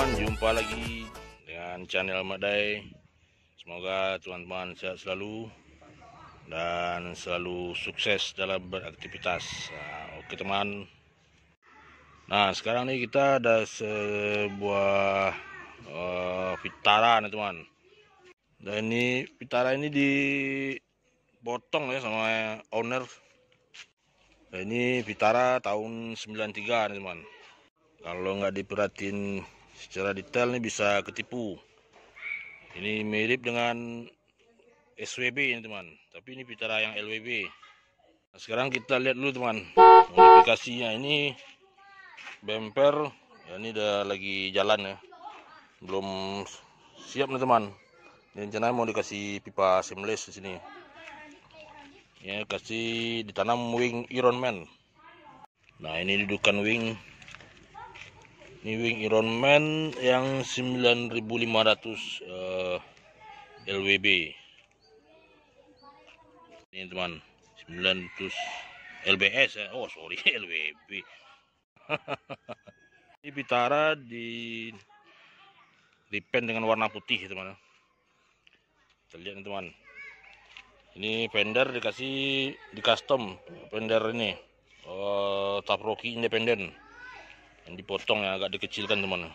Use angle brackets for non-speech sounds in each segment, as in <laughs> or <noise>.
teman-teman jumpa lagi dengan channel Madai semoga teman-teman sehat selalu dan selalu sukses dalam beraktivitas nah, oke teman nah sekarang ini kita ada sebuah uh, pitara nih teman dan ini pitara ini dipotong ya sama owner dan ini pitara tahun 93 nih teman kalau nggak diperhatiin secara detail ini bisa ketipu ini mirip dengan SWB ini teman tapi ini pitara yang LWB nah, sekarang kita lihat dulu teman modifikasinya ini bemper ya ini udah lagi jalan ya belum siap nih teman rencana mau dikasih pipa seamless di sini ya kasih ditanam wing Iron Man nah ini dudukan wing ini Wing Iron Man yang 9500 uh, LWB ini teman 900 LBS ya. oh sorry LWB <laughs> <laughs> ini Bitara di repaint dengan warna putih teman kita lihat nih teman ini fender dikasih di custom fender ini uh, oh, taproki independen yang dipotong ya agak dikecilkan teman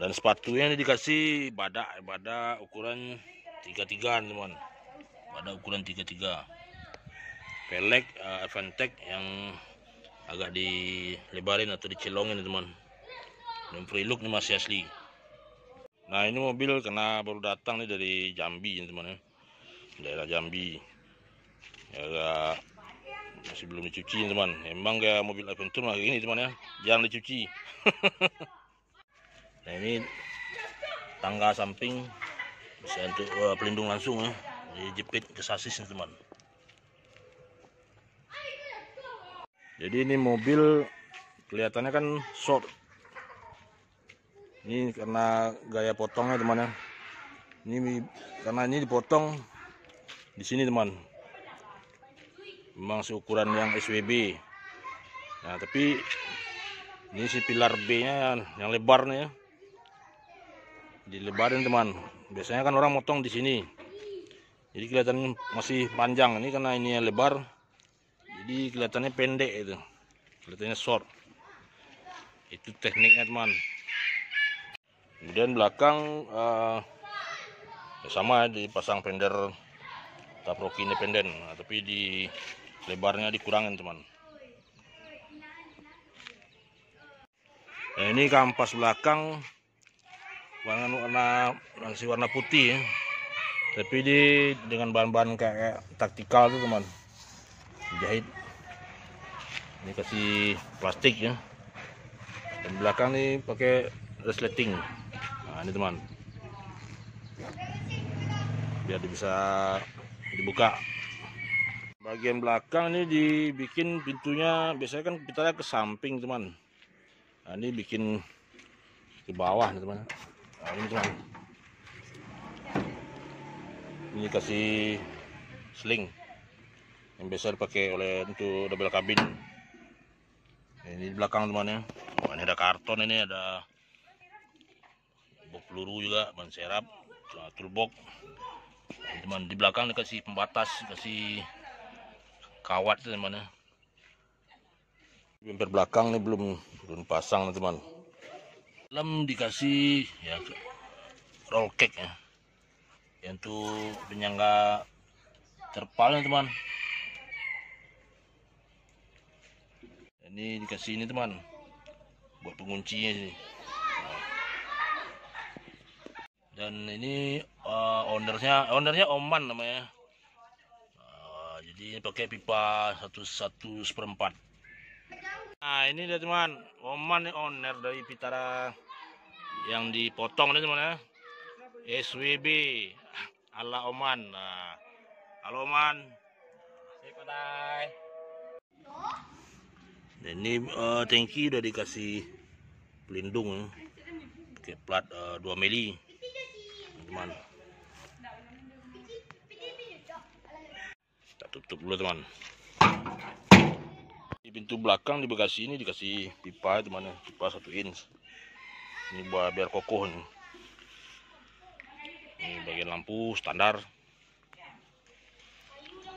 dan sepatunya ini dikasih badak badak ukuran 33 teman badak ukuran 33 pelek uh, eh, avantech yang agak dilebarin atau dicelongin teman dan look ini masih asli nah ini mobil kena baru datang nih dari Jambi teman ya daerah Jambi agak sebelum dicuci teman emang gak mobil Aventur mah ini teman ya jangan dicuci <laughs> nah ini tangga samping bisa untuk uh, pelindung langsung ya jadi jepit ke sasis nih teman jadi ini mobil kelihatannya kan short ini karena gaya potongnya teman ya ini karena ini dipotong di sini teman memang seukuran yang SWB nah tapi ini si pilar B nya yang lebar nih ya dilebarin teman biasanya kan orang motong di sini jadi kelihatannya masih panjang ini karena ini lebar jadi kelihatannya pendek itu kelihatannya short itu tekniknya teman kemudian belakang uh, ya sama ya, dipasang fender taproki independen nah, tapi di lebarnya dikurangin teman nah, ini kampas belakang warna warna masih warna putih ya. tapi di dengan bahan-bahan kayak taktikal tuh teman Jahit. ini kasih plastik ya dan belakang nih pakai resleting nah ini teman biar bisa dibuka bagian belakang ini dibikin pintunya biasanya kan lihat ke samping teman nah, ini bikin ke bawah nih teman nah, ini teman ini kasih sling yang biasa dipakai oleh untuk double kabin nah, ini di belakang teman ya oh, ini ada karton ini ada bok peluru juga ban serap toolbox nah, teman di belakang dikasih pembatas dikasih kawat teman teman bumper belakang nih belum belum pasang teman lem dikasih ya roll cake ya yang tuh penyangga terpal ya teman ini dikasih ini teman buat penguncinya sini dan ini uh, ownernya ownernya Oman namanya jadi pakai pipa satu satu seperempat nah ini dia teman Oman nih owner dari Pitara yang dipotong nih teman ya SWB ala Oman nah halo Oman Sipadai. ini uh, eh, tanki udah dikasih pelindung pakai plat uh, eh, 2 mili teman tutup dulu teman di pintu belakang di bekasi ini dikasih pipa teman ya pipa satu inch ini buat biar kokoh nih ini bagian lampu standar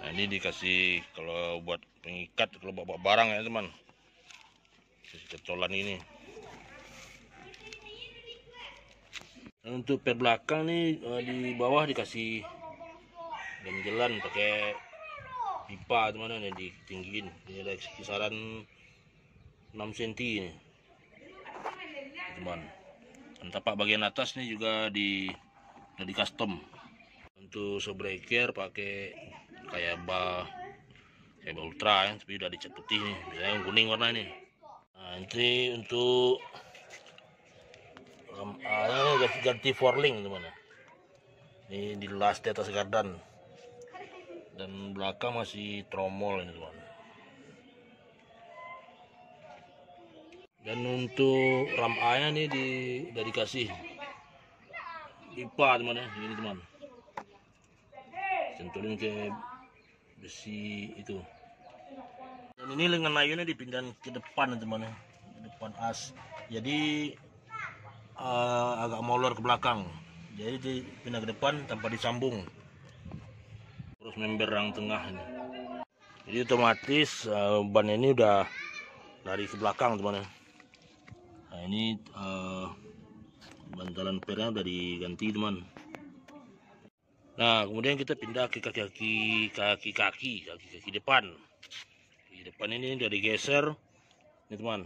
nah ini dikasih kalau buat pengikat kalau bawa, -bawa barang ya teman kasih kecolan ini Dan nah, untuk per belakang nih eh, di bawah dikasih dan jalan pakai pipa teman yang ditinggiin ini ada kisaran 6 cm ini teman dan tapak bagian atas ini juga di di custom untuk subreaker pakai kayak bah kayak bah ultra ya tapi udah dicat putih nih yang kuning warna ini nah ini untuk um, ah, ganti forling teman ini di las di atas gardan dan belakang masih tromol ini teman dan untuk ram nya ini di udah dikasih teman ya ini teman centurin ke besi itu dan ini lengan layunya dipindah ke depan teman ya ke depan as jadi uh, agak molor ke belakang jadi dipindah ke depan tanpa disambung terus yang tengah ini jadi otomatis uh, ban ini udah dari ke belakang teman ya nah ini uh, bantalan pernya udah diganti teman nah kemudian kita pindah ke kaki-kaki kaki-kaki kaki-kaki depan di depan ini dari geser, ini teman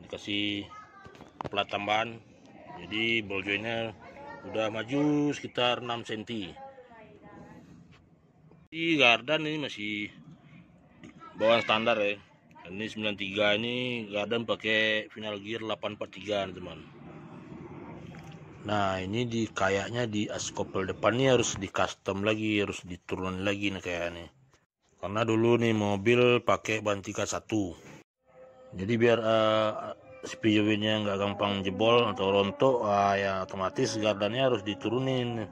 dikasih plat tambahan jadi ball udah maju sekitar 6 cm di garden ini masih bawaan standar ya ini 93 ini garden pakai final gear 843 teman nah ini di kayaknya di askopel depan ini harus di custom lagi harus diturun lagi nih kayaknya karena dulu nih mobil pakai ban 31 jadi biar uh, eh, spionnya nggak gampang jebol atau rontok uh, ya otomatis gardannya harus diturunin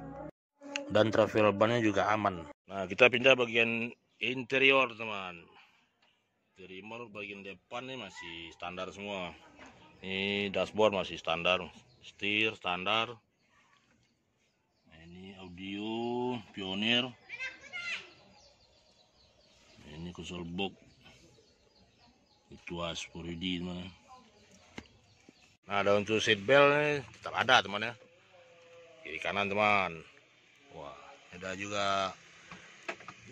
dan travel bannya juga aman Nah, kita pindah bagian interior, teman. Interior bagian depan ini masih standar semua. Ini dashboard masih standar, setir standar. Nah, ini audio pioneer Nah, ini console box. Itu aspuridi, teman. Nah, ada untuk seat belt ini tetap ada, teman ya. Kiri kanan, teman. Wah, ada juga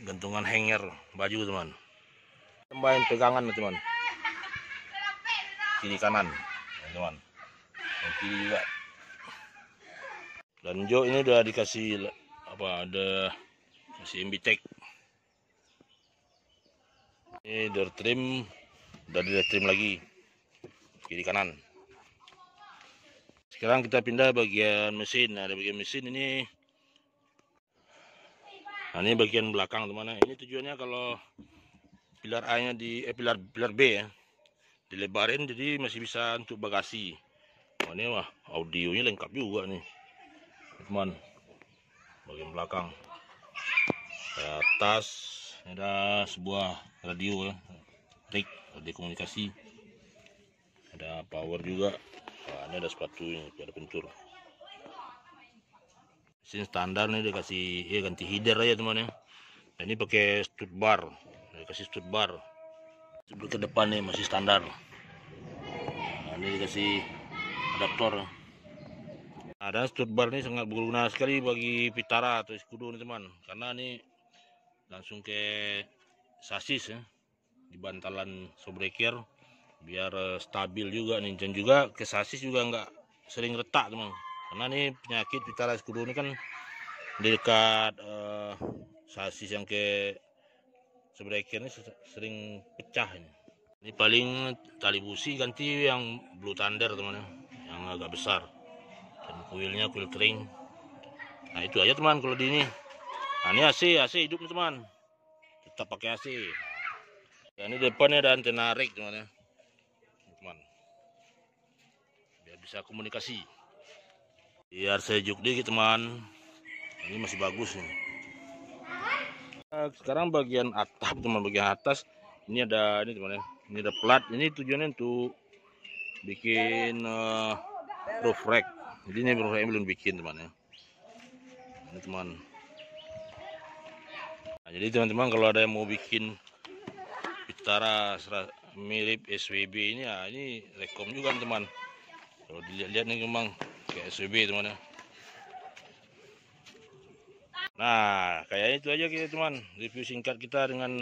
gantungan hanger baju teman tambahin pegangan teman kiri kanan teman dan kiri juga dan Jo ini udah dikasih apa ada masih embitek ini door trim udah di trim lagi kiri kanan sekarang kita pindah bagian mesin nah bagian mesin ini nah ini bagian belakang teman teman ini tujuannya kalau pilar A nya di eh, pilar pilar B ya dilebarin jadi masih bisa untuk bagasi Nah, ini wah audionya lengkap juga nih teman bagian belakang Di atas ada sebuah radio ya trik radio komunikasi ada power juga nah, ini ada sepatu ini ada pencur sini standar nih dikasih ya ganti header aja teman ya nah, ini pakai stud bar dikasih stud bar sebelum ke depan nih masih standar nah, ini dikasih adaptor nah, dan stud bar ini sangat berguna sekali bagi pitara atau skudo nih teman karena ini langsung ke sasis ya di bantalan sobreker biar eh, stabil juga nih dan juga ke sasis juga nggak sering retak teman karena ini penyakit Vitalis kudu ini kan dekat uh, sasis yang ke sebelah kiri ini sering pecah ini ini paling tali busi ganti yang blue thunder teman ya yang agak besar dan kuilnya kuil kering nah itu aja teman kalau di ini nah ini AC AC hidup nih teman tetap pakai AC dan ya, ini depannya ada antena rig teman ya teman biar bisa komunikasi biar iya, sejuk dikit teman ini masih bagus nih eh, sekarang bagian atap teman bagian atas ini ada ini teman ya ini ada plat ini tujuannya untuk bikin uh, roof rack jadi ini roof rack belum bikin teman ya ini teman nah, jadi teman-teman kalau ada yang mau bikin bicara mirip SWB ini ya ini rekom juga teman kalau dilihat-lihat nih memang Oke, SUV teman ya nah kayaknya itu aja kita teman review singkat kita dengan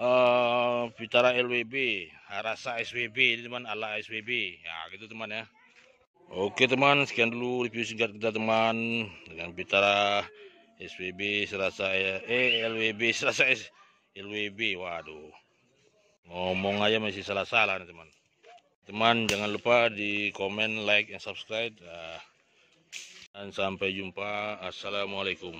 uh, eh, LWB rasa SWB teman ala SWB ya gitu teman ya oke teman sekian dulu review singkat kita teman dengan Pitara SWB serasa e, eh LWB serasa S, LWB waduh ngomong aja masih salah-salah nih teman teman jangan lupa di komen like dan subscribe nah, dan sampai jumpa assalamualaikum